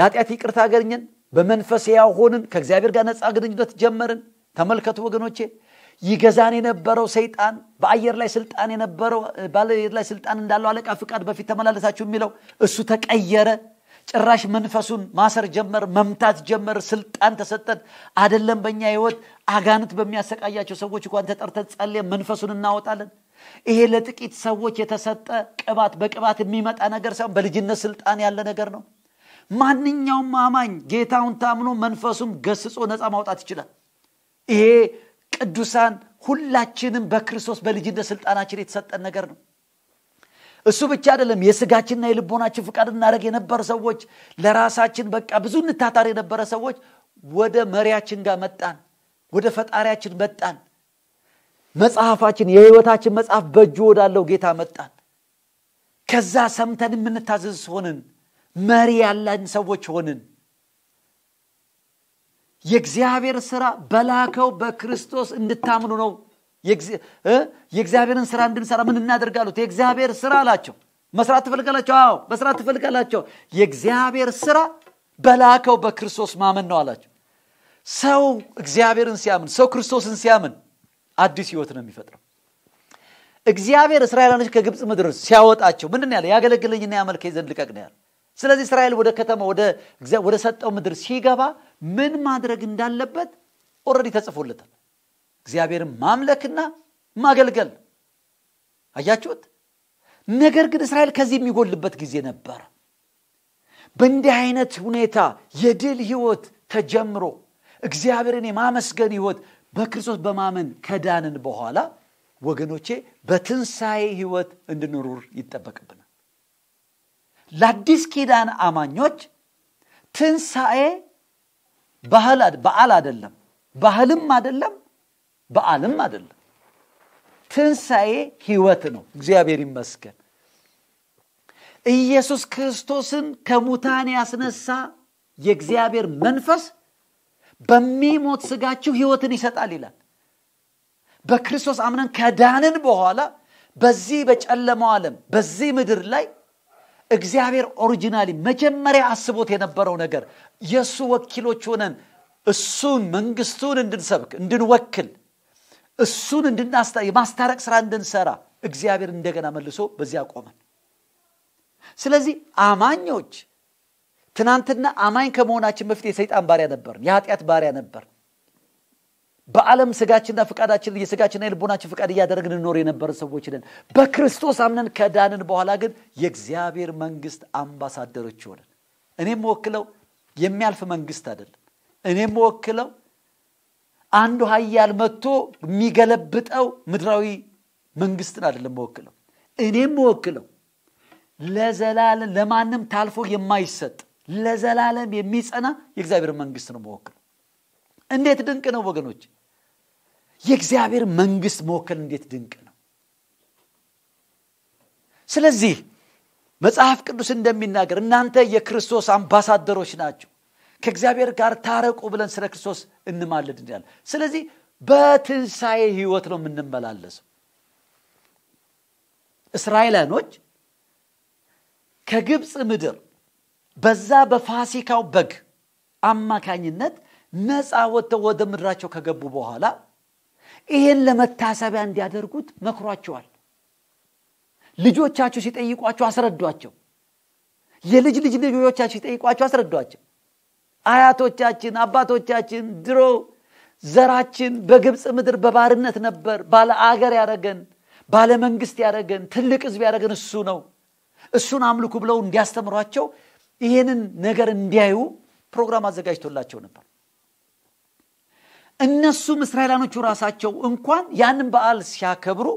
የኃጢአት ይቅርታ አገኘን፣ በመንፈስ ያሆንን ከእግዚአብሔር ጋር ነፃ ግንኙነት ጀመርን። ተመልከቱ ወገኖቼ፣ ይገዛን የነበረው ሰይጣን በአየር ላይ ስልጣን የነበረው በአየር ላይ ስልጣን እንዳለው አለቃ ፍቃድ በፊት ተመላለሳችሁ የሚለው እሱ ተቀየረ። ጭራሽ መንፈሱን ማሰር ጀመር፣ መምታት ጀመር፣ ስልጣን ተሰጠን። አደለም በእኛ ህይወት አጋንት በሚያሰቃያቸው ሰዎች እንኳን ተጠርተን ጸልየን መንፈሱን እናወጣለን። ይሄ ለጥቂት ሰዎች የተሰጠ ቅባት በቅባት የሚመጣ ነገር ሳይሆን በልጅነት ስልጣን ያለ ነገር ነው። ማንኛውም አማኝ ጌታውን ታምኖ መንፈሱን ገስጾ ነፃ ማውጣት ይችላል። ይሄ ቅዱሳን ሁላችንም በክርስቶስ በልጅነት ስልጣናችን የተሰጠን ነገር ነው። እሱ ብቻ አይደለም። የስጋችንና የልቦናችን ፍቃድ እናደረግ የነበረ ሰዎች፣ ለራሳችን በቃ ብዙ እንታታር የነበረ ሰዎች ወደ መሪያችን ጋር መጣን፣ ወደ ፈጣሪያችን መጣን። መጽሐፋችን የህይወታችን መጽሐፍ በእጁ ወዳለው ጌታ መጣን። ከዛ ሰምተን የምንታዘዝ ሆንን። መሪ ያለን ሰዎች ሆንን የእግዚአብሔር ስራ በላከው በክርስቶስ እንድታምኑ ነው የእግዚአብሔርን ስራ እንድንሰራ ምን እናደርጋሉት የእግዚአብሔር ስራ አላቸው መስራት ትፈልጋላቸው አዎ መስራት ትፈልጋላቸው የእግዚአብሔር ስራ በላከው በክርስቶስ ማመን ነው አላቸው ሰው እግዚአብሔርን ሲያምን ሰው ክርስቶስን ሲያምን አዲስ ህይወት ነው የሚፈጥረው እግዚአብሔር እስራኤላኖች ከግብፅ ምድር ሲያወጣቸው ምንድን ያለ ያገለግለኝና ያመልከኝ ዘንድ ልቀቅ ነው ያለ ስለዚህ እስራኤል ወደ ከተማ ወደ ሰጠው ምድር ሲገባ ምን ማድረግ እንዳለበት ኦረዲ ተጽፎለታል። እግዚአብሔርን ማምለክና ማገልገል አያችሁት። ነገር ግን እስራኤል ከዚህ የሚጎልበት ጊዜ ነበር። በእንዲህ አይነት ሁኔታ የድል ህይወት ተጀምሮ እግዚአብሔርን የማመስገን ህይወት በክርስቶስ በማመን ከዳንን በኋላ ወገኖቼ በትንሣኤ ህይወት እንድንሩር ይጠበቅብን ለአዲስ ኪዳን አማኞች ትንሣኤ በዓል አደለም፣ ባህልም አደለም፣ በዓልም አደለም። ትንሣኤ ህይወት ነው። እግዚአብሔር ይመስገን። ኢየሱስ ክርስቶስን ከሙታን ያስነሳ የእግዚአብሔር መንፈስ በሚሞት ስጋችሁ ህይወትን ይሰጣል ይላል። በክርስቶስ አምነን ከዳንን በኋላ በዚህ በጨለመው ዓለም በዚህ ምድር ላይ እግዚአብሔር ኦሪጂናሊ መጀመሪያ አስቦት የነበረው ነገር የእሱ ወኪሎች ሆነን እሱን መንግስቱን እንድንሰብክ እንድንወክል እሱን እንድናስታ የማስታረቅ ስራ እንድንሰራ እግዚአብሔር እንደገና መልሶ በዚያ ቆመን ስለዚህ አማኞች ትናንትና አማኝ ከመሆናችን በፊት የሰይጣን ባሪያ ነበርን የኃጢአት ባሪያ ነበርን በዓለም ስጋችንና ፍቃዳችን የስጋችንና የልቦናችን ፍቃድ እያደረግን እንኖር የነበረ ሰዎች ነን። በክርስቶስ አምነን ከዳንን በኋላ ግን የእግዚአብሔር መንግስት አምባሳደሮች ሆነን እኔም ወክለው የሚያልፍ መንግስት አይደለም። እኔም ወክለው አንዱ ሀያል መጥቶ የሚገለብጠው ምድራዊ መንግስትን አይደለም ወክለው እኔም ወክለው ለዘላለም ለማንም ታልፎ የማይሰጥ ለዘላለም የሚጸና የእግዚአብሔር መንግስት ነው መወክለው እንዴት ድንቅ ነው ወገኖች! የእግዚአብሔር መንግስት መወከል እንዴት ድንቅ ነው! ስለዚህ መጽሐፍ ቅዱስ እንደሚናገር እናንተ የክርስቶስ አምባሳደሮች ናቸው፣ ከእግዚአብሔር ጋር ታረቁ ብለን ስለ ክርስቶስ እንማለድ እንላለን። ስለዚህ በትንሣኤ ህይወት ነው የምንመላለሰው። እስራኤላኖች ከግብፅ ምድር በዛ በፋሲካው በግ አማካኝነት ነፃ ወጥተው ወደ ምድራቸው ከገቡ በኋላ ይሄን ለመታሰቢያ እንዲያደርጉት መክሯቸዋል። ልጆቻችሁ ሲጠይቋቸው አስረዷቸው። የልጅ ልጅ ልጆቻችሁ ሲጠይቋቸው አስረዷቸው። አያቶቻችን፣ አባቶቻችን ድሮ ዘራችን በግብፅ ምድር በባርነት ነበር። ባለ አገር ያደረገን ባለ መንግስት ያደረገን ትልቅ ህዝብ ያደረገን እሱ ነው። እሱን አምልኩ ብለው እንዲያስተምሯቸው ይህንን ነገር እንዲያዩ ፕሮግራም አዘጋጅቶላቸው ነበር። እነሱም እስራኤላኖቹ ራሳቸው እንኳን ያንን በዓል ሲያከብሩ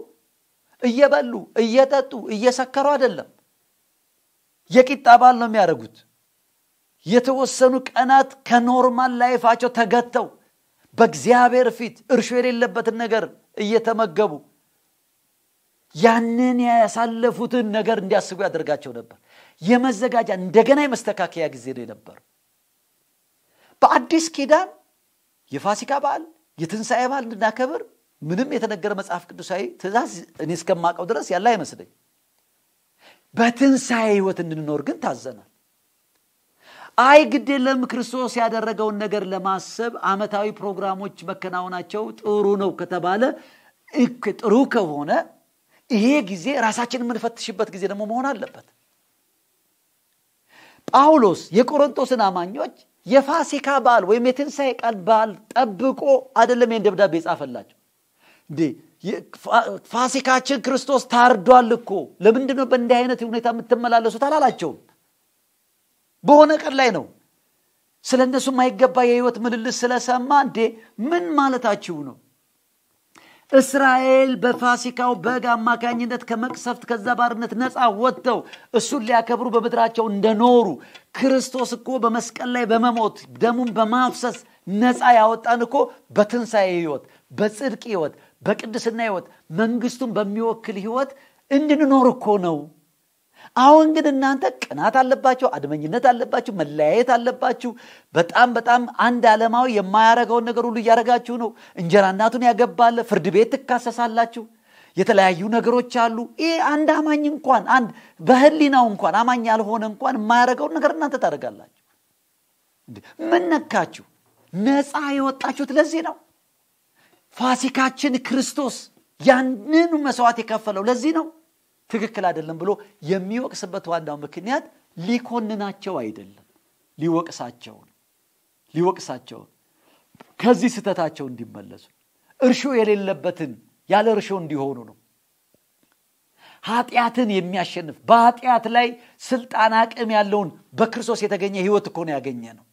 እየበሉ እየጠጡ እየሰከሩ አይደለም። የቂጣ በዓል ነው የሚያደርጉት። የተወሰኑ ቀናት ከኖርማል ላይፋቸው ተገተው በእግዚአብሔር ፊት እርሾ የሌለበትን ነገር እየተመገቡ ያንን ያሳለፉትን ነገር እንዲያስቡ ያደርጋቸው ነበር። የመዘጋጃ እንደገና የመስተካከያ ጊዜ ነው በአዲስ ኪዳን የፋሲካ በዓል የትንሣኤ በዓል እንድናከብር ምንም የተነገረ መጽሐፍ ቅዱሳዊ ትእዛዝ እኔ እስከማቀው ድረስ ያለ አይመስለኝ በትንሣኤ ህይወት እንድንኖር ግን ታዘናል አይ ግዴለም ክርስቶስ ያደረገውን ነገር ለማሰብ አመታዊ ፕሮግራሞች መከናወናቸው ጥሩ ነው ከተባለ ጥሩ ከሆነ ይሄ ጊዜ ራሳችን የምንፈትሽበት ጊዜ ደግሞ መሆን አለበት ጳውሎስ የቆሮንቶስን አማኞች የፋሲካ በዓል ወይም የትንሣኤ ቃል በዓል ጠብቆ አይደለም ይህን ደብዳቤ የጻፈላቸው። እንዴ ፋሲካችን ክርስቶስ ታርዷል እኮ ለምንድነው ነው በእንዲህ አይነት ሁኔታ የምትመላለሱት አላላቸውም። በሆነ ቀን ላይ ነው ስለ እነሱ የማይገባ የህይወት ምልልስ ስለሰማ እንዴ ምን ማለታችሁ ነው? እስራኤል በፋሲካው በግ አማካኝነት ከመቅሰፍት ከዛ ባርነት ነፃ ወጥተው እሱን ሊያከብሩ በምድራቸው እንደኖሩ ክርስቶስ እኮ በመስቀል ላይ በመሞት ደሙን በማፍሰስ ነፃ ያወጣን እኮ በትንሣኤ ህይወት በጽድቅ ህይወት በቅድስና ህይወት መንግስቱን በሚወክል ህይወት እንድንኖር እኮ ነው አሁን ግን እናንተ ቅናት አለባችሁ፣ አድመኝነት አለባችሁ፣ መለያየት አለባችሁ። በጣም በጣም አንድ ዓለማዊ የማያረገውን ነገር ሁሉ እያደረጋችሁ ነው። እንጀራ እናቱን ያገባለ ፍርድ ቤት ትካሰሳላችሁ። የተለያዩ ነገሮች አሉ። ይህ አንድ አማኝ እንኳን አንድ በህሊናው እንኳን አማኝ ያልሆነ እንኳን የማያደርገውን ነገር እናንተ ታደርጋላችሁ። ምን ነካችሁ? ነፃ የወጣችሁት ለዚህ ነው። ፋሲካችን ክርስቶስ ያንን መስዋዕት የከፈለው ለዚህ ነው። ትክክል አይደለም ብሎ የሚወቅስበት ዋናው ምክንያት ሊኮንናቸው አይደለም፣ ሊወቅሳቸው ሊወቅሳቸው ከዚህ ስህተታቸው እንዲመለሱ እርሾ የሌለበትን ያለ እርሾ እንዲሆኑ ነው። ኃጢአትን የሚያሸንፍ በኃጢአት ላይ ስልጣን አቅም ያለውን በክርስቶስ የተገኘ ህይወት እኮ ነው ያገኘ ነው።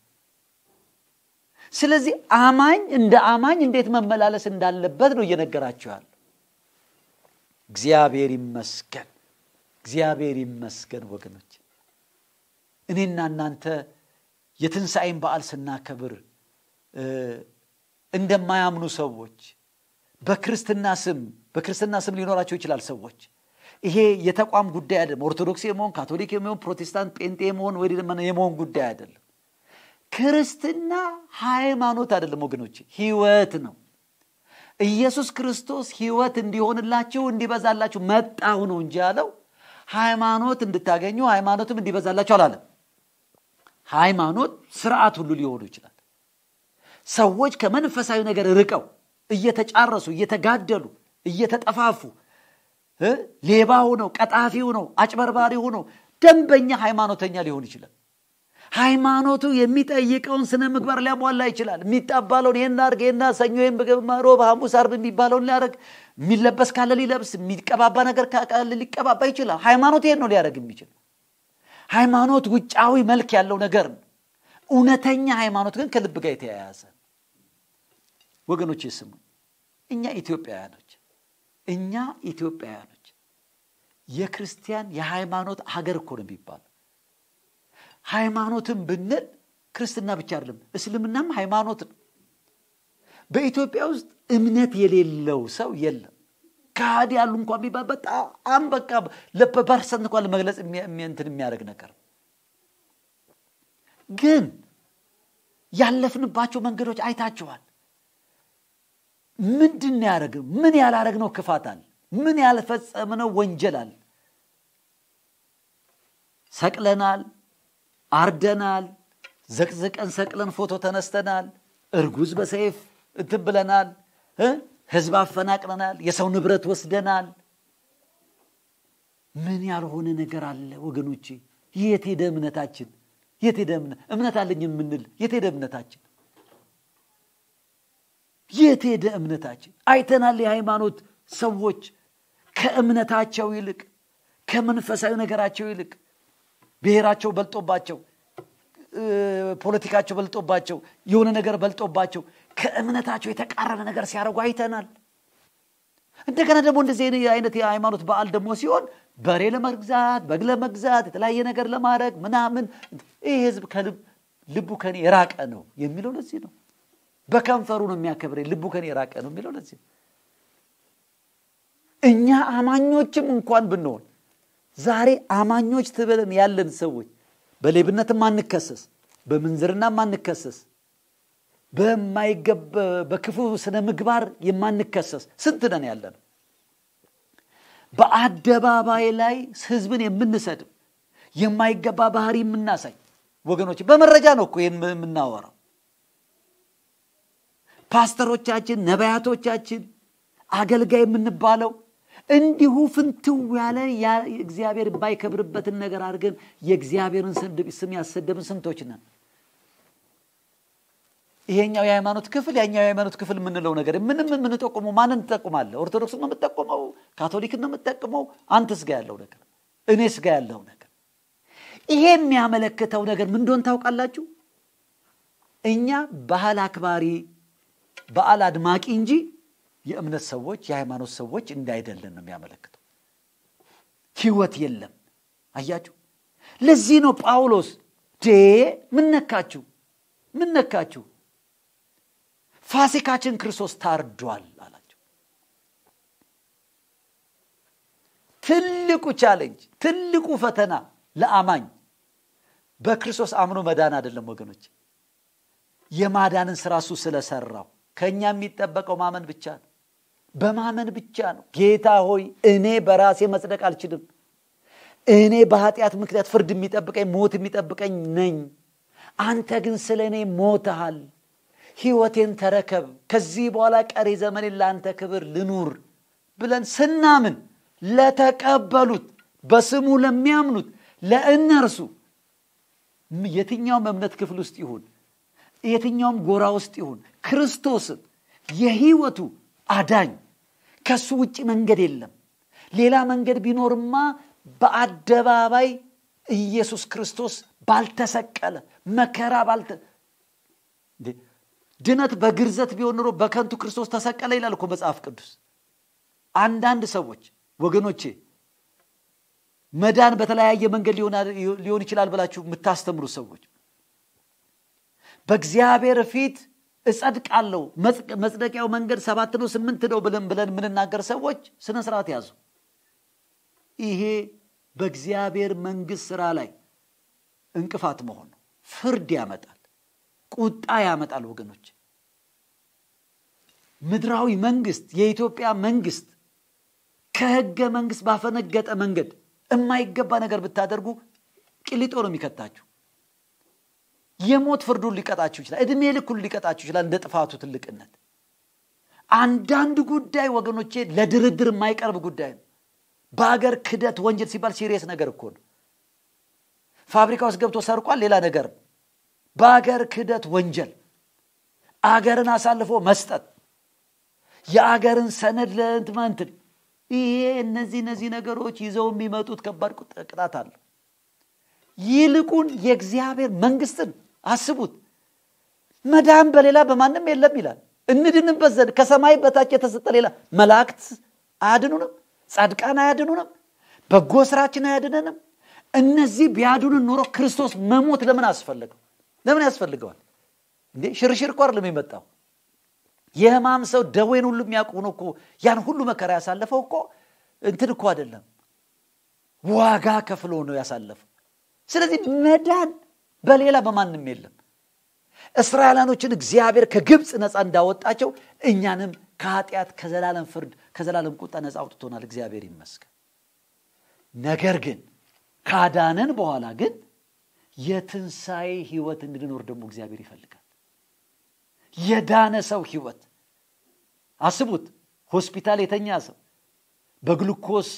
ስለዚህ አማኝ እንደ አማኝ እንዴት መመላለስ እንዳለበት ነው እየነገራቸዋል። እግዚአብሔር ይመስገን እግዚአብሔር ይመስገን ወገኖች። እኔና እናንተ የትንሣኤን በዓል ስናከብር እንደማያምኑ ሰዎች በክርስትና ስም በክርስትና ስም ሊኖራቸው ይችላል ሰዎች ይሄ የተቋም ጉዳይ አይደለም። ኦርቶዶክስ የመሆን ካቶሊክ የመሆን ፕሮቴስታንት፣ ጴንጤ የመሆን ወይ የመሆን ጉዳይ አይደለም። ክርስትና ሃይማኖት አይደለም ወገኖች፣ ህይወት ነው። ኢየሱስ ክርስቶስ ህይወት እንዲሆንላችሁ እንዲበዛላችሁ መጣሁ ነው እንጂ ያለው ሃይማኖት እንድታገኙ ሃይማኖትም እንዲበዛላቸው አላለም። ሃይማኖት ስርዓት ሁሉ ሊሆኑ ይችላል። ሰዎች ከመንፈሳዊ ነገር ርቀው እየተጫረሱ እየተጋደሉ እየተጠፋፉ ሌባ ሆነው ቀጣፊ ሆነው አጭበርባሪ ሆነው ደንበኛ ሃይማኖተኛ ሊሆን ይችላል። ሃይማኖቱ የሚጠይቀውን ስነ ምግባር ሊያሟላ ይችላል። የሚጣባለውን ይህና አርግ፣ ይህን ሰኞ፣ ይህን ሮብ፣ ሐሙስ፣ አርብ የሚባለውን ሊያደረግ የሚለበስ ካለ ሊለብስ፣ የሚቀባባ ነገር ካለ ሊቀባባ ይችላል። ሃይማኖት ይሄን ነው ሊያደረግ የሚችል። ሃይማኖት ውጫዊ መልክ ያለው ነገር ነው። እውነተኛ ሃይማኖት ግን ከልብ ጋር የተያያዘ ወገኖች ስሙ፣ እኛ ኢትዮጵያውያኖች እኛ ኢትዮጵያውያኖች የክርስቲያን የሃይማኖት ሀገር እኮ ነው የሚባል። ሃይማኖትን ብንል ክርስትና ብቻ አይደለም፣ እስልምናም ሃይማኖት ነው። በኢትዮጵያ ውስጥ እምነት የሌለው ሰው የለም። ከሃዲ ያሉ እንኳን ቢባል በጣም በቃ በፐርሰንት እንኳን ለመግለጽ እንትን የሚያደርግ ነገር ግን ያለፍንባቸው መንገዶች አይታችኋል። ምንድን ያደረግ ምን ነው ክፋት አለ? ምን ያልፈጸም ነው ወንጀል አለ? ሰቅለናል፣ አርደናል፣ ዘቅዘቀን ሰቅለን ፎቶ ተነስተናል፣ እርጉዝ በሰይፍ እንትን ብለናል፣ ህዝብ አፈናቅለናል፣ የሰው ንብረት ወስደናል። ምን ያልሆነ ነገር አለ ወገኖቼ? የት ሄደ እምነታችን? የት ሄደ እምነት? አለኝ የምንል የት ሄደ እምነታችን? የት ሄደ እምነታችን? አይተናል የሃይማኖት ሰዎች ከእምነታቸው ይልቅ ከመንፈሳዊ ነገራቸው ይልቅ ብሔራቸው በልጦባቸው፣ ፖለቲካቸው በልጦባቸው፣ የሆነ ነገር በልጦባቸው ከእምነታቸው የተቃረነ ነገር ሲያደርጉ አይተናል። እንደገና ደግሞ እንደዚህ አይነት የሃይማኖት በዓል ደግሞ ሲሆን በሬ ለመግዛት፣ በግ ለመግዛት፣ የተለያየ ነገር ለማድረግ ምናምን ይህ ህዝብ ልቡ ከኔ የራቀ ነው የሚለው ለዚህ ነው። በከንፈሩ ነው የሚያከብረኝ፣ ልቡ ከኔ የራቀ ነው የሚለው ለዚህ ነው። እኛ አማኞችም እንኳን ብንሆን ዛሬ አማኞች ትበለን ያለን ሰዎች በሌብነትም አንከሰስ፣ በምንዝርናም አንከሰስ በማይገብ በክፉ ስነ ምግባር የማንከሰስ ስንት ነን ያለን በአደባባይ ላይ ህዝብን የምንሰድብ የማይገባ ባህሪ የምናሳይ ወገኖች በመረጃ ነው እኮ ይህን የምናወራው ፓስተሮቻችን ነቢያቶቻችን አገልጋይ የምንባለው እንዲሁ ፍንትው ያለ እግዚአብሔር የማይከብርበትን ነገር አድርገን የእግዚአብሔርን ስም ያሰደብን ስንቶች ነን ይሄኛው የሃይማኖት ክፍል ያኛው የሃይማኖት ክፍል የምንለው ነገር ምንም የምንጠቁመው ማንን ትጠቁማለ? ኦርቶዶክስ ነው የምጠቁመው? ካቶሊክ ነው የምጠቁመው? አንተ ስጋ ያለው ነገር እኔ ስጋ ያለው ነገር ይሄ የሚያመለክተው ነገር ምን እንደሆነ ታውቃላችሁ? እኛ ባህል አክባሪ በዓል አድማቂ እንጂ የእምነት ሰዎች የሃይማኖት ሰዎች እንዳይደለን ነው የሚያመለክተው። ህይወት የለም። አያችሁ፣ ለዚህ ነው ጳውሎስ ዴ ምነካችሁ ምነካችሁ ፋሲካችን ክርስቶስ ታርዷል አላቸው። ትልቁ ቻሌንጅ፣ ትልቁ ፈተና ለአማኝ በክርስቶስ አምኖ መዳን አይደለም ወገኖች፣ የማዳንን ስራ እሱ ስለሰራው ከእኛ የሚጠበቀው ማመን ብቻ ነው። በማመን ብቻ ነው። ጌታ ሆይ እኔ በራሴ መጽደቅ አልችልም። እኔ በኃጢአት ምክንያት ፍርድ የሚጠብቀኝ ሞት የሚጠብቀኝ ነኝ። አንተ ግን ስለ እኔ ሞትሃል ህይወቴን ተረከብ፣ ከዚህ በኋላ ቀሪ ዘመኔን ለአንተ ክብር ልኑር ብለን ስናምን ለተቀበሉት በስሙ ለሚያምኑት ለእነርሱ የትኛውም እምነት ክፍል ውስጥ ይሁን የትኛውም ጎራ ውስጥ ይሁን ክርስቶስን የህይወቱ አዳኝ ከሱ ውጭ መንገድ የለም። ሌላ መንገድ ቢኖርማ በአደባባይ ኢየሱስ ክርስቶስ ባልተሰቀለ መከራ ባልተ ድነት በግርዘት ቢሆን ኖሮ በከንቱ ክርስቶስ ተሰቀለ ይላል እኮ መጽሐፍ ቅዱስ። አንዳንድ ሰዎች ወገኖቼ መዳን በተለያየ መንገድ ሊሆን ይችላል ብላችሁ የምታስተምሩ ሰዎች በእግዚአብሔር ፊት እጸድቃለው መጽደቂያው መንገድ ሰባት ነው ስምንት ነው ብለን ብለን የምንናገር ሰዎች ስነ ስርዓት ያዙ። ይሄ በእግዚአብሔር መንግስት ስራ ላይ እንቅፋት መሆን ነው። ፍርድ ያመጣል። ቁጣ ያመጣል ወገኖች። ምድራዊ መንግስት፣ የኢትዮጵያ መንግስት ከህገ መንግስት ባፈነገጠ መንገድ የማይገባ ነገር ብታደርጉ ቅሊጦ ነው የሚከታችሁ። የሞት ፍርዱን ሊቀጣችሁ ይችላል። እድሜ ልኩን ሊቀጣችሁ ይችላል እንደ ጥፋቱ ትልቅነት። አንዳንድ ጉዳይ ወገኖቼ ለድርድር የማይቀርብ ጉዳይ ነው። በአገር ክደት ወንጀል ሲባል ሲሪየስ ነገር እኮ ነው። ፋብሪካ ውስጥ ገብቶ ሰርቋል፣ ሌላ ነገር ነው። በአገር ክህደት ወንጀል አገርን አሳልፎ መስጠት የአገርን ሰነድ ለእንትመንትን ይሄ እነዚህ እነዚህ ነገሮች ይዘው የሚመጡት ከባድ ቅጣት አለ ይልቁን የእግዚአብሔር መንግስትን አስቡት መዳን በሌላ በማንም የለም ይላል እንድንበት ዘንድ ከሰማይ በታች የተሰጠ ሌላ መላእክት አያድኑንም ጻድቃን አያድኑንም በጎ ስራችን አያድነንም እነዚህ ቢያድኑን ኖሮ ክርስቶስ መሞት ለምን አስፈለገው ለምን ያስፈልገዋል እንዴ? ሽርሽር ኳር ለሚመጣው የህማም ሰው ደዌን ሁሉ የሚያውቅ ሆኖ እኮ ያን ሁሉ መከራ ያሳለፈው እኮ እንትን እኮ አይደለም፣ ዋጋ ከፍሎ ነው ያሳለፈው። ስለዚህ መዳን በሌላ በማንም የለም። እስራኤላኖችን እግዚአብሔር ከግብፅ ነፃ እንዳወጣቸው እኛንም ከኃጢአት ከዘላለም ፍርድ ከዘላለም ቁጣ ነፃ አውጥቶናል። እግዚአብሔር ይመስገን። ነገር ግን ካዳንን በኋላ ግን የትንሣኤ ህይወት እንድንኖር ደግሞ እግዚአብሔር ይፈልጋል የዳነ ሰው ህይወት አስቡት ሆስፒታል የተኛ ሰው በግሉኮስ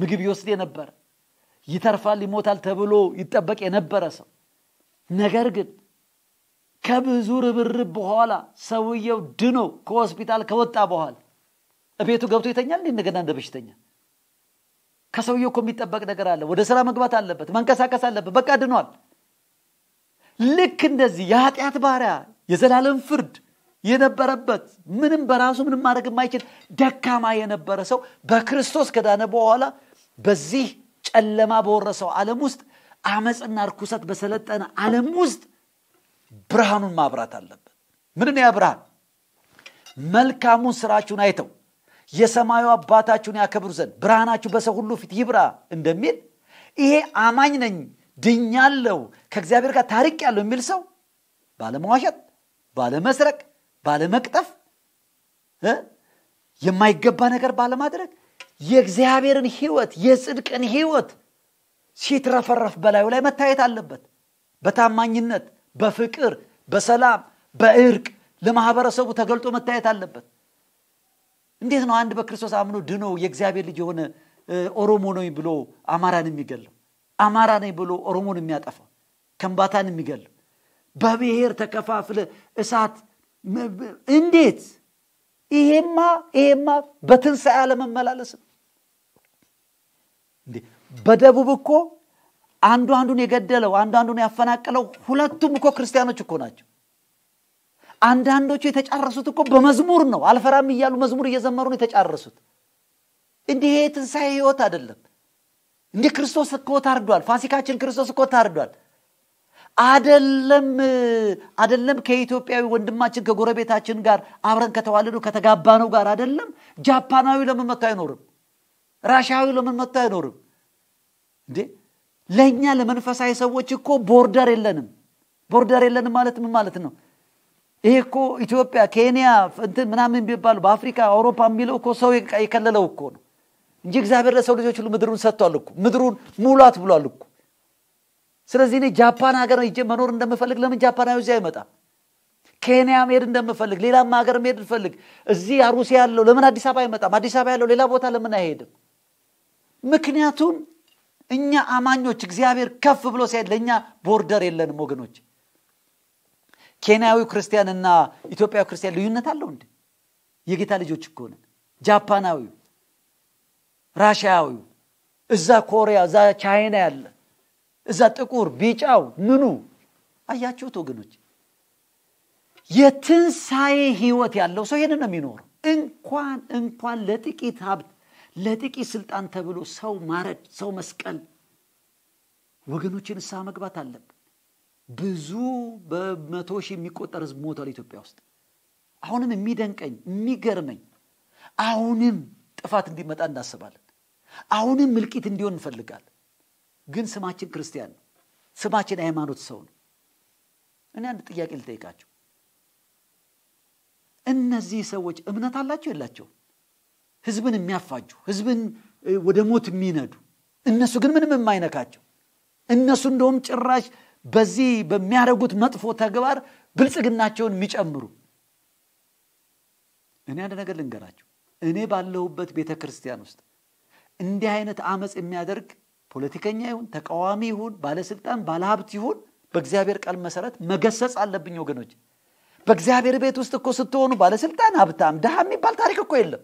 ምግብ ይወስድ የነበረ ይተርፋል ይሞታል ተብሎ ይጠበቅ የነበረ ሰው ነገር ግን ከብዙ ርብርብ በኋላ ሰውየው ድኖ ከሆስፒታል ከወጣ በኋላ እቤቱ ገብቶ ይተኛል እንደገና እንደ በሽተኛ ከሰውየው እኮ የሚጠበቅ ነገር አለ። ወደ ስራ መግባት አለበት፣ መንቀሳቀስ አለበት። በቃ ድኗል። ልክ እንደዚህ የኃጢአት ባሪያ የዘላለም ፍርድ የነበረበት ምንም በራሱ ምንም ማድረግ የማይችል ደካማ የነበረ ሰው በክርስቶስ ከዳነ በኋላ በዚህ ጨለማ በወረሰው ዓለም ውስጥ አመፅና እርኩሰት በሰለጠነ ዓለም ውስጥ ብርሃኑን ማብራት አለበት። ምንን ያ ብርሃን? መልካሙን ስራችሁን አይተው የሰማዩ አባታችሁን ያከብሩ ዘንድ ብርሃናችሁ በሰው ሁሉ ፊት ይብራ እንደሚል ይሄ አማኝ ነኝ ድኛለው ከእግዚአብሔር ጋር ታሪቅ ያለው የሚል ሰው ባለመዋሸት ባለመስረቅ ባለመቅጠፍ የማይገባ ነገር ባለማድረግ የእግዚአብሔርን ህይወት የጽድቅን ህይወት ሲትረፈረፍ በላዩ ላይ መታየት አለበት በታማኝነት በፍቅር በሰላም በእርቅ ለማህበረሰቡ ተገልጦ መታየት አለበት እንዴት ነው አንድ በክርስቶስ አምኖ ድኖ የእግዚአብሔር ልጅ የሆነ ኦሮሞ ነኝ ብሎ አማራን የሚገለው አማራ ነኝ ብሎ ኦሮሞን የሚያጠፋ ከንባታን የሚገለው በብሔር ተከፋፍለ እሳት እንዴት ይሄማ ይሄማ በትንሣኤ አለመመላለስ በደቡብ እኮ አንዱ አንዱን የገደለው አንዱ አንዱን ያፈናቀለው ሁለቱም እኮ ክርስቲያኖች እኮ ናቸው አንዳንዶቹ የተጫረሱት እኮ በመዝሙር ነው። አልፈራም እያሉ መዝሙር እየዘመሩ ነው የተጫረሱት። እንዲህ የትንሣኤ ህይወት አይደለም። እንዲህ ክርስቶስ እኮ ታርዷል፣ ፋሲካችን ክርስቶስ እኮ ታርዷል። አደለም አደለም ከኢትዮጵያዊ ወንድማችን ከጎረቤታችን ጋር አብረን ከተዋለዱ ነው ጋር አደለም። ጃፓናዊ ለምን መጥቶ አይኖርም? ራሽያዊ ለምን መጥቶ አይኖርም? እንዴ ለእኛ ለመንፈሳዊ ሰዎች እኮ ቦርደር የለንም። ቦርደር የለንም ማለት ምን ማለት ነው? ይሄ እኮ ኢትዮጵያ፣ ኬንያ እንትን ምናምን ቢባሉ በአፍሪካ አውሮፓ የሚለው እኮ ሰው የከለለው እኮ ነው እንጂ እግዚአብሔር ለሰው ልጆች ሁሉ ምድሩን ሰጥቷል እኮ ምድሩን ሙሏት ብሏል እኮ። ስለዚህ እኔ ጃፓን ሀገር ሂጄ መኖር እንደምፈልግ ለምን ጃፓናዊ እዚህ አይመጣም? ኬንያ መሄድ እንደምፈልግ ሌላም ሀገር መሄድ እንፈልግ እዚህ ሩሲያ ያለው ለምን አዲስ አበባ አይመጣም? አዲስ አበባ ያለው ሌላ ቦታ ለምን አይሄድም? ምክንያቱም እኛ አማኞች እግዚአብሔር ከፍ ብሎ ሲያይ ለእኛ ቦርደር የለንም ወገኖች። ኬንያዊ ክርስቲያንና ኢትዮጵያዊ ክርስቲያን ልዩነት አለው እንዴ? የጌታ ልጆች እኮ ነን። ጃፓናዊው፣ ራሽያዊው፣ እዛ ኮሪያ፣ እዛ ቻይና ያለ እዛ ጥቁር፣ ቢጫው፣ ምኑ አያችሁት ወገኖች። የትንሣኤ ህይወት ያለው ሰው ይህንን ነው የሚኖረው። እንኳን እንኳን ለጥቂት ሀብት ለጥቂት ስልጣን ተብሎ ሰው ማረድ፣ ሰው መስቀል ወገኖችን እሳ መግባት አለብን። ብዙ በመቶ ሺህ የሚቆጠር ህዝብ ሞቷል ኢትዮጵያ ውስጥ። አሁንም የሚደንቀኝ የሚገርመኝ አሁንም ጥፋት እንዲመጣ እናስባለን። አሁንም ምልቂት እንዲሆን እንፈልጋለን። ግን ስማችን ክርስቲያን ነው። ስማችን ሃይማኖት ሰው ነው። እኔ አንድ ጥያቄ ልጠይቃቸው። እነዚህ ሰዎች እምነት አላቸው የላቸውም? ህዝብን የሚያፋጁ ህዝብን ወደ ሞት የሚነዱ እነሱ ግን ምንም የማይነካቸው እነሱ እንደውም ጭራሽ በዚህ በሚያደርጉት መጥፎ ተግባር ብልጽግናቸውን የሚጨምሩ እኔ አንድ ነገር ልንገራቸው እኔ ባለሁበት ቤተ ክርስቲያን ውስጥ እንዲህ አይነት አመፅ የሚያደርግ ፖለቲከኛ ይሁን ተቃዋሚ ይሁን ባለስልጣን ባለሀብት ይሁን በእግዚአብሔር ቃል መሰረት መገሰጽ አለብኝ ወገኖች በእግዚአብሔር ቤት ውስጥ እኮ ስትሆኑ ባለስልጣን ሀብታም ድሃ የሚባል ታሪክ እኮ የለም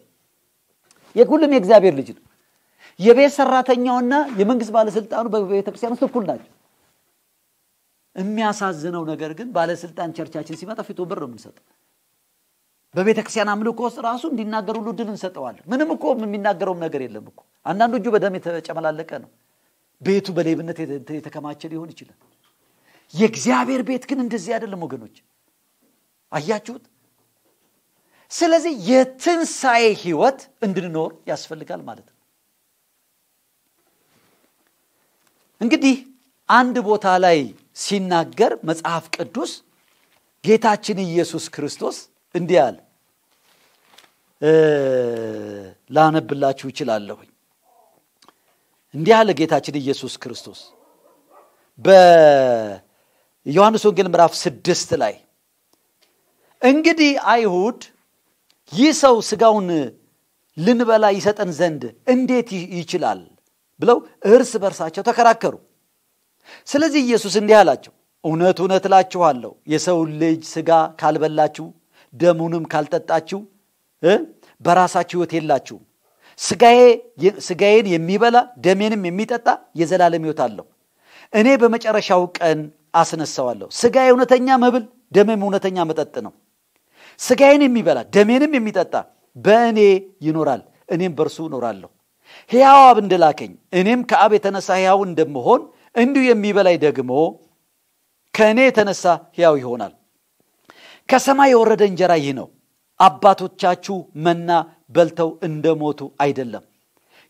የሁሉም የእግዚአብሔር ልጅ ነው የቤት ሰራተኛውና የመንግስት ባለስልጣኑ በቤተክርስቲያን ውስጥ እኩል ናቸው የሚያሳዝነው ነገር ግን ባለስልጣን ቸርቻችን ሲመጣ ፊቱ ብር ነው የምንሰጠው። በቤተ ክርስቲያን አምልኮ ውስጥ ራሱ እንዲናገር ሁሉ ድል እንሰጠዋለን። ምንም እኮ የሚናገረውም ነገር የለም እኮ። አንዳንዱ እጁ በደም የተጨመላለቀ ነው። ቤቱ በሌብነት የተከማቸ ሊሆን ይችላል። የእግዚአብሔር ቤት ግን እንደዚህ አይደለም ወገኖች፣ አያችሁት? ስለዚህ የትንሣኤ ህይወት እንድንኖር ያስፈልጋል ማለት ነው። እንግዲህ አንድ ቦታ ላይ ሲናገር መጽሐፍ ቅዱስ ጌታችን ኢየሱስ ክርስቶስ እንዲህ አለ ላነብላችሁ ይችላለሁኝ እንዲህ አለ ጌታችን ኢየሱስ ክርስቶስ በዮሐንስ ወንጌል ምዕራፍ ስድስት ላይ እንግዲህ አይሁድ ይህ ሰው ስጋውን ልንበላ ይሰጠን ዘንድ እንዴት ይችላል ብለው እርስ በርሳቸው ተከራከሩ ስለዚህ ኢየሱስ እንዲህ አላቸው፣ እውነት እውነት እላችኋለሁ የሰው ልጅ ስጋ ካልበላችሁ ደሙንም ካልጠጣችሁ በራሳችሁ ህይወት የላችሁም። ስጋዬን የሚበላ ደሜንም የሚጠጣ የዘላለም ይወት አለው፣ እኔ በመጨረሻው ቀን አስነሳዋለሁ። ስጋዬ እውነተኛ መብል፣ ደሜም እውነተኛ መጠጥ ነው። ስጋዬን የሚበላ ደሜንም የሚጠጣ በእኔ ይኖራል፣ እኔም በእርሱ እኖራለሁ። ሕያው አብ እንደላከኝ እኔም ከአብ የተነሳ ሕያው እንደምሆን እንዲሁ የሚበላይ ደግሞ ከእኔ የተነሳ ሕያው ይሆናል። ከሰማይ የወረደ እንጀራ ይህ ነው። አባቶቻችሁ መና በልተው እንደሞቱ አይደለም።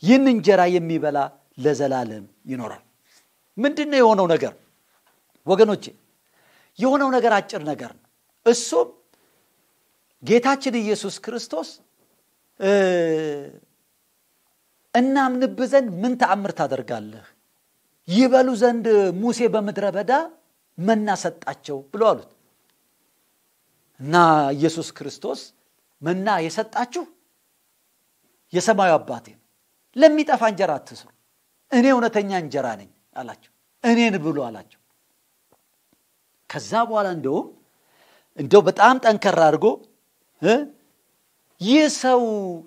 ይህን እንጀራ የሚበላ ለዘላለም ይኖራል። ምንድነው ነው የሆነው ነገር? ወገኖቼ የሆነው ነገር አጭር ነገር ነው። እሱም ጌታችን ኢየሱስ ክርስቶስ እናምንብ ዘንድ ምን ተአምር ታደርጋለህ ይበሉ ዘንድ ሙሴ በምድረ በዳ መና ሰጣቸው ብሎ አሉት እና ኢየሱስ ክርስቶስ መና የሰጣችሁ የሰማዩ አባቴ ነው። ለሚጠፋ እንጀራ አትስሩ፣ እኔ እውነተኛ እንጀራ ነኝ አላቸው። እኔን ብሎ አላቸው። ከዛ በኋላ እንደውም እንደው በጣም ጠንከራ አድርጎ ይህ ሰው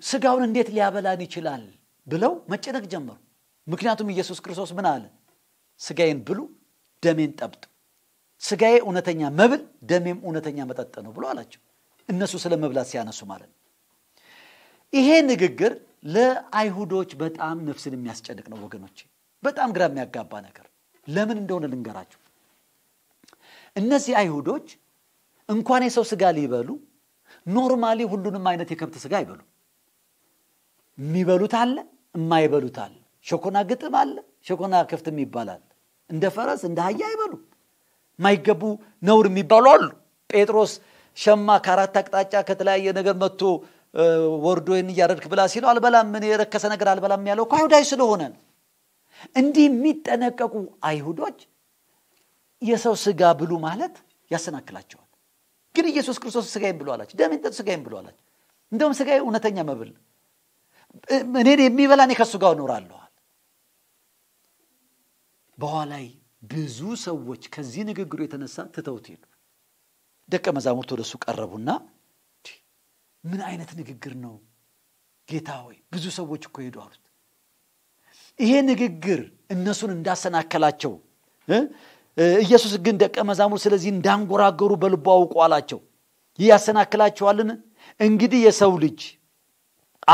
ስጋውን እንዴት ሊያበላን ይችላል ብለው መጨነቅ ጀመሩ። ምክንያቱም ኢየሱስ ክርስቶስ ምን አለ? ስጋዬን ብሉ፣ ደሜን ጠብጡ፣ ስጋዬ እውነተኛ መብል፣ ደሜም እውነተኛ መጠጥ ነው ብሎ አላቸው። እነሱ ስለ መብላት ሲያነሱ ማለት ነው። ይሄ ንግግር ለአይሁዶች በጣም ነፍስን የሚያስጨንቅ ነው ወገኖቼ፣ በጣም ግራ የሚያጋባ ነገር። ለምን እንደሆነ ልንገራችሁ። እነዚህ አይሁዶች እንኳን የሰው ስጋ ሊበሉ ኖርማሊ ሁሉንም አይነት የከብት ስጋ አይበሉ። የሚበሉት አለ፣ የማይበሉት አለ። ሸኮና ግጥም አለ፣ ሸኮና ከፍትም ይባላል። እንደ ፈረስ እንደ ሀያ አይበሉም። ማይገቡ ነውር የሚባሉ አሉ። ጴጥሮስ ሸማ ከአራት አቅጣጫ ከተለያየ ነገር መጥቶ ወርዶ ይህን እያደርግ ብላ ሲለው አልበላም፣ ምን የረከሰ ነገር አልበላም ያለው እኮ አይሁዳዊ ስለሆነ ነው። እንዲህ የሚጠነቀቁ አይሁዶች የሰው ስጋ ብሉ ማለት ያሰናክላቸዋል። ግን ኢየሱስ ክርስቶስ ስጋይም ብሎ አላቸው፣ ደሜን ጠጡ፣ ስጋዬን ብሎ አላቸው። እንደውም ስጋዬ እውነተኛ መብል እኔን የሚበላ እኔ ከሱ ጋር እኖራለሁ በኋላይ ብዙ ሰዎች ከዚህ ንግግሩ የተነሳ ትተውት ሄዱ። ደቀ መዛሙርት ወደ እሱ ቀረቡና ምን አይነት ንግግር ነው ጌታ ወይ ብዙ ሰዎች እኮ ሄዱ አሉት። ይሄ ንግግር እነሱን እንዳሰናከላቸው ኢየሱስ ግን ደቀ መዛሙር ስለዚህ እንዳንጎራገሩ በልቦ አውቁ አላቸው። ይህ ያሰናክላቸዋልን? እንግዲህ የሰው ልጅ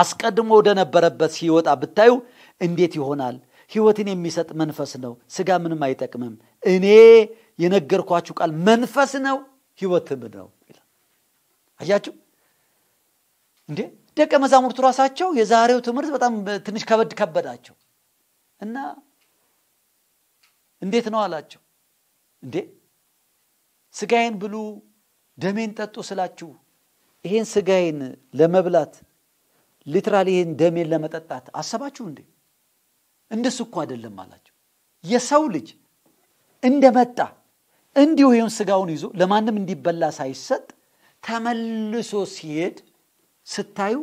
አስቀድሞ ወደ ነበረበት ሲወጣ ብታዩ እንዴት ይሆናል? ህይወትን የሚሰጥ መንፈስ ነው ስጋ ምንም አይጠቅምም እኔ የነገርኳችሁ ቃል መንፈስ ነው ህይወትም ነው አያችሁ እንዴ ደቀ መዛሙርቱ ራሳቸው የዛሬው ትምህርት በጣም ትንሽ ከበድ ከበዳቸው እና እንዴት ነው አላቸው እንዴ ስጋዬን ብሉ ደሜን ጠጡ ስላችሁ ይሄን ስጋዬን ለመብላት ሊትራል ይህን ደሜን ለመጠጣት አሰባችሁ እንዴ እንደሱ እኮ አይደለም አላቸው። የሰው ልጅ እንደመጣ እንዲሁ ይሁን ስጋውን ይዞ ለማንም እንዲበላ ሳይሰጥ ተመልሶ ሲሄድ ስታዩ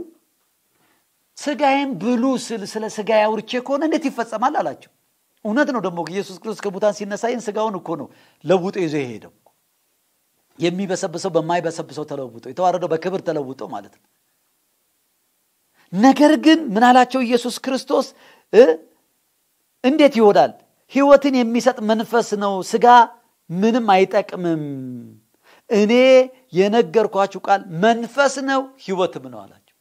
ስጋዬን ብሉ ስል ስለ ስጋ አውርቼ ከሆነ እንዴት ይፈጸማል አላቸው። እውነት ነው ደግሞ ኢየሱስ ክርስቶስ ከቡታን ሲነሳ ይህን ስጋውን እኮ ነው ለውጦ ይዞ የሄደው። የሚበሰብሰው በማይበሰብሰው ተለውጦ፣ የተዋረደው በክብር ተለውጦ ማለት ነው። ነገር ግን ምን አላቸው ኢየሱስ ክርስቶስ እንዴት ይሆናል? ህይወትን የሚሰጥ መንፈስ ነው፣ ስጋ ምንም አይጠቅምም። እኔ የነገርኳችሁ ቃል መንፈስ ነው ህይወትም ነው አላቸው።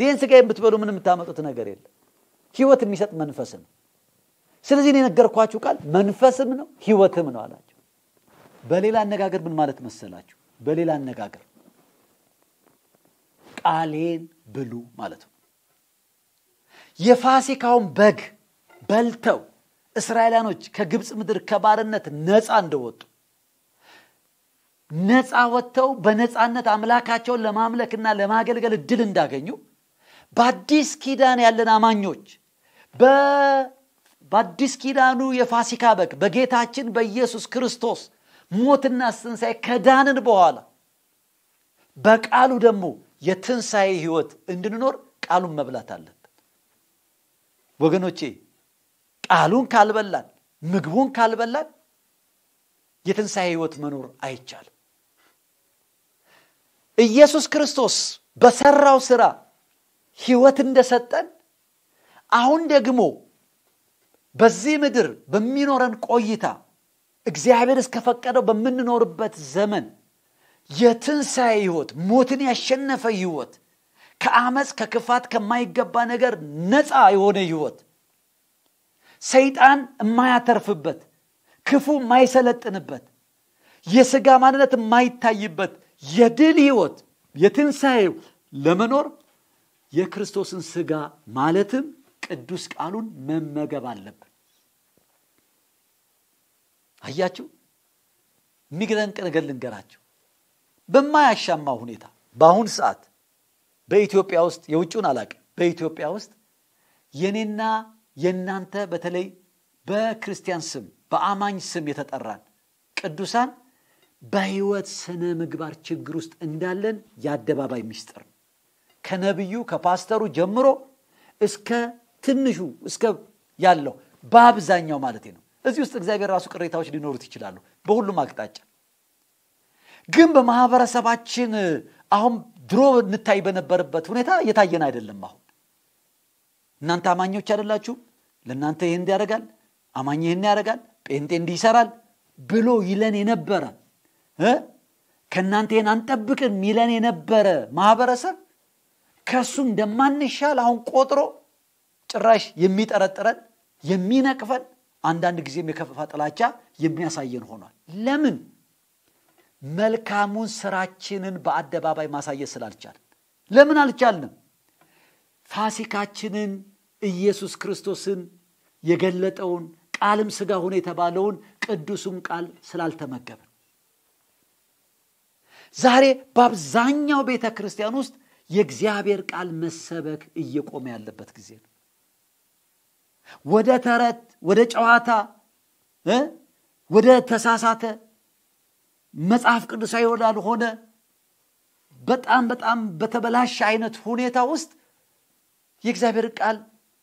ይህን ስጋ የምትበሉ ምን የምታመጡት ነገር የለም፣ ህይወት የሚሰጥ መንፈስ ነው። ስለዚህ እኔ የነገርኳችሁ ቃል መንፈስም ነው ህይወትም ነው አላቸው። በሌላ አነጋገር ምን ማለት መሰላችሁ? በሌላ አነጋገር ቃሌን ብሉ ማለት ነው። የፋሲካውን በግ በልተው እስራኤላኖች ከግብፅ ምድር ከባርነት ነፃ እንደወጡ ነፃ ወጥተው በነፃነት አምላካቸውን ለማምለክና ለማገልገል እድል እንዳገኙ በአዲስ ኪዳን ያለን አማኞች በአዲስ ኪዳኑ የፋሲካ በግ በጌታችን በኢየሱስ ክርስቶስ ሞትና ስንሳይ ከዳንን በኋላ በቃሉ ደግሞ የትንሣኤ ህይወት እንድንኖር ቃሉን መብላት አለብን ወገኖቼ ቃሉን ካልበላን ምግቡን ካልበላን የትንሣኤ ህይወት መኖር አይቻልም። ኢየሱስ ክርስቶስ በሰራው ስራ ህይወት እንደሰጠን አሁን ደግሞ በዚህ ምድር በሚኖረን ቆይታ እግዚአብሔር እስከፈቀደው በምንኖርበት ዘመን የትንሣኤ ህይወት፣ ሞትን ያሸነፈ ህይወት፣ ከአመፅ ከክፋት ከማይገባ ነገር ነፃ የሆነ ህይወት ሰይጣን የማያተርፍበት ክፉ የማይሰለጥንበት የስጋ ማንነት የማይታይበት የድል ህይወት የትንሣኤው ለመኖር የክርስቶስን ስጋ ማለትም ቅዱስ ቃሉን መመገብ አለብን አያችሁ የሚደንቅ ነገር ልንገራችሁ በማያሻማ ሁኔታ በአሁን ሰዓት በኢትዮጵያ ውስጥ የውጭውን አላቅ በኢትዮጵያ ውስጥ የኔና የእናንተ በተለይ በክርስቲያን ስም በአማኝ ስም የተጠራን ቅዱሳን በህይወት ስነ ምግባር ችግር ውስጥ እንዳለን የአደባባይ ምስጢር ነው። ከነቢዩ ከፓስተሩ ጀምሮ እስከ ትንሹ እስከ ያለው በአብዛኛው ማለት ነው። እዚህ ውስጥ እግዚአብሔር ራሱ ቅሬታዎች ሊኖሩት ይችላሉ፣ በሁሉም አቅጣጫ ግን በማህበረሰባችን አሁን ድሮ እንታይ በነበረበት ሁኔታ እየታየን አይደለም። አሁን እናንተ አማኞች አይደላችሁም። ለእናንተ ይህን ያደርጋል፣ አማኝ ይህን ያደርጋል፣ ጴንጤ እንዲህ ይሰራል ብሎ ይለን የነበረ ከእናንተ ይህን አንጠብቅም ይለን የነበረ ማህበረሰብ ከእሱ እንደማንሻል አሁን ቆጥሮ ጭራሽ የሚጠረጥረን የሚነቅፈን አንዳንድ ጊዜም የከፈፋ ጥላቻ የሚያሳየን ሆኗል። ለምን? መልካሙን ስራችንን በአደባባይ ማሳየት ስላልቻል ለምን አልቻልንም? ፋሲካችንን ኢየሱስ ክርስቶስን የገለጠውን ቃልም ስጋ ሆነ የተባለውን ቅዱሱን ቃል ስላልተመገብን ዛሬ በአብዛኛው ቤተ ክርስቲያን ውስጥ የእግዚአብሔር ቃል መሰበክ እየቆመ ያለበት ጊዜ ነው። ወደ ተረት፣ ወደ ጨዋታ፣ ወደ ተሳሳተ መጽሐፍ ቅዱሳ ቅዱሳዊ ሆነ በጣም በጣም በተበላሸ አይነት ሁኔታ ውስጥ የእግዚአብሔር ቃል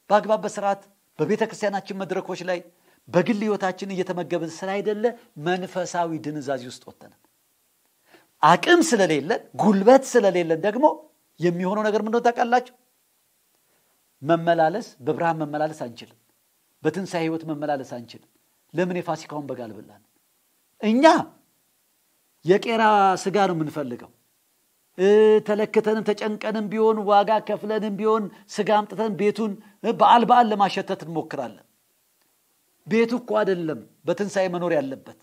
በአግባብ በስርዓት በቤተ ክርስቲያናችን መድረኮች ላይ በግል ህይወታችን እየተመገብን ስላይደለ መንፈሳዊ ድንዛዜ ውስጥ ወጥተናል። አቅም ስለሌለን ጉልበት ስለሌለን ደግሞ የሚሆነው ነገር ምንድን ታውቃላችሁ? መመላለስ በብርሃን መመላለስ አንችልም። በትንሣኤ ህይወት መመላለስ አንችልም። ለምን የፋሲካውን በግ እኛ የቄራ ስጋ ነው የምንፈልገው። ተለክተንም ተጨንቀንም ቢሆን ዋጋ ከፍለንም ቢሆን ስጋ አምጥተን ቤቱን በአል በአል ለማሸተት እንሞክራለን። ቤቱ እኮ አይደለም በትንሣኤ መኖር ያለበት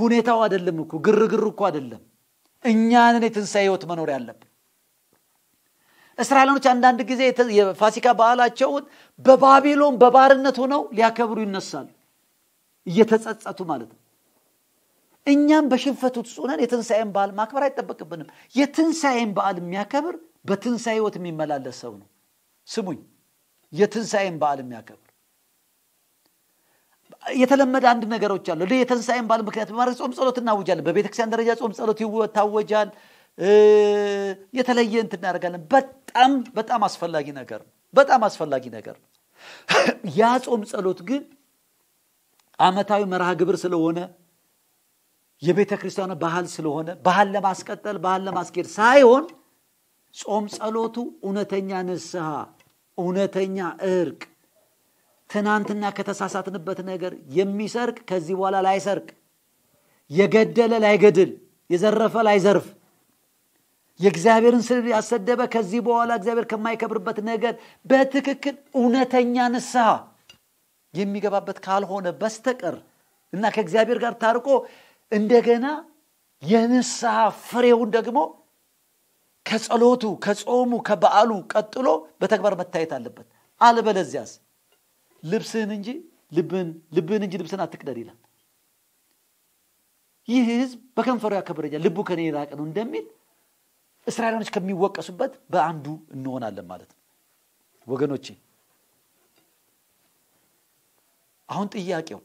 ሁኔታው አይደለም እኮ ግርግር እኮ አይደለም። እኛንን የትንሣኤ ህይወት መኖር ያለብን። እስራኤሎች አንዳንድ ጊዜ የፋሲካ በዓላቸውን በባቢሎን በባርነት ሆነው ሊያከብሩ ይነሳሉ፣ እየተጸጸቱ ማለት ነው። እኛም በሽንፈት ውስጥ ሆነን የትንሣኤን በዓል ማክበር አይጠበቅብንም የትንሣኤን በዓል የሚያከብር በትንሣኤ ህይወት የሚመላለስ ሰው ነው ስሙኝ የትንሣኤን በዓል የሚያከብር የተለመደ አንድ ነገሮች አለ የትንሣኤን በዓል ምክንያት በማድረግ ጾም ጸሎት እናውጃለን በቤተክርስቲያን ደረጃ ጾም ጸሎት ይታወጃል የተለየ እንት እናደርጋለን በጣም በጣም አስፈላጊ ነገር ነው በጣም አስፈላጊ ነገር ነው ያ ጾም ጸሎት ግን አመታዊ መርሃ ግብር ስለሆነ የቤተ ክርስቲያኑ ባህል ስለሆነ ባህል ለማስቀጠል ባህል ለማስኬድ ሳይሆን ጾም ጸሎቱ እውነተኛ ንስሐ እውነተኛ እርቅ ትናንትና ከተሳሳትንበት ነገር የሚሰርቅ ከዚህ በኋላ ላይሰርቅ የገደለ ላይገድል የዘረፈ ላይዘርፍ የእግዚአብሔርን ስል ያሰደበ ከዚህ በኋላ እግዚአብሔር ከማይከብርበት ነገር በትክክል እውነተኛ ንስሐ የሚገባበት ካልሆነ በስተቀር እና ከእግዚአብሔር ጋር ታርቆ እንደገና የንስሐ ፍሬውን ደግሞ ከጸሎቱ ከጾሙ ከበዓሉ ቀጥሎ በተግባር መታየት አለበት አልበለዚያስ ልብስህን እንጂ ልብን ልብን እንጂ ልብስን አትቅደድ ይላል ይህ ህዝብ በከንፈሩ ያከብረኛል ልቡ ከኔ የራቀ ነው እንደሚል እስራኤላኖች ከሚወቀሱበት በአንዱ እንሆናለን ማለት ነው ወገኖቼ አሁን ጥያቄው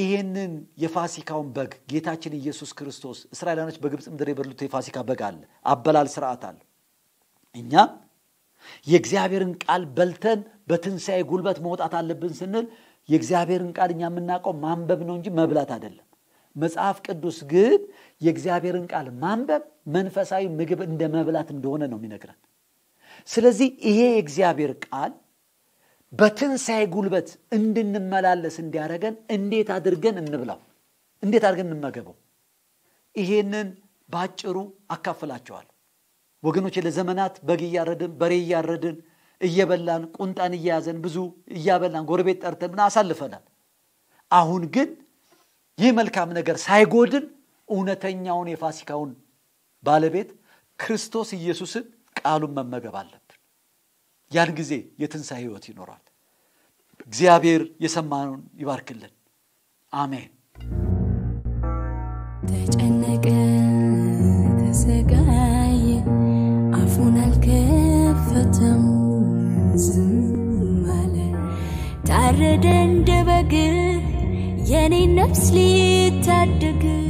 ይሄንን የፋሲካውን በግ ጌታችን ኢየሱስ ክርስቶስ እስራኤላኖች በግብፅ ምድር የበሉት የፋሲካ በግ አለ፣ አበላል ስርዓት አለ። እኛ የእግዚአብሔርን ቃል በልተን በትንሣኤ ጉልበት መውጣት አለብን ስንል የእግዚአብሔርን ቃል እኛ የምናውቀው ማንበብ ነው እንጂ መብላት አይደለም። መጽሐፍ ቅዱስ ግን የእግዚአብሔርን ቃል ማንበብ መንፈሳዊ ምግብ እንደ መብላት እንደሆነ ነው የሚነግረን። ስለዚህ ይሄ የእግዚአብሔር ቃል በትንሣኤ ጉልበት እንድንመላለስ እንዲያደረገን እንዴት አድርገን እንብላው? እንዴት አድርገን እንመገበው? ይሄንን በአጭሩ አካፍላቸዋል። ወገኖች ለዘመናት በግ እያረድን በሬ እያረድን እየበላን ቁንጣን እያያዘን ብዙ እያበላን ጎረቤት ጠርተን ምና አሳልፈናል። አሁን ግን ይህ መልካም ነገር ሳይጎድን እውነተኛውን የፋሲካውን ባለቤት ክርስቶስ ኢየሱስን ቃሉን መመገብ አለብን። ያን ጊዜ የትንሣኤ ህይወት ይኖራል። እግዚአብሔር የሰማነውን ይባርክልን። አሜን። ተጨነቀ፣ ተሰቃየ፣ አፉን አልከፈተም፣ ዝም ታረደ እንደ በግ የኔን ነፍስ ሊታደግ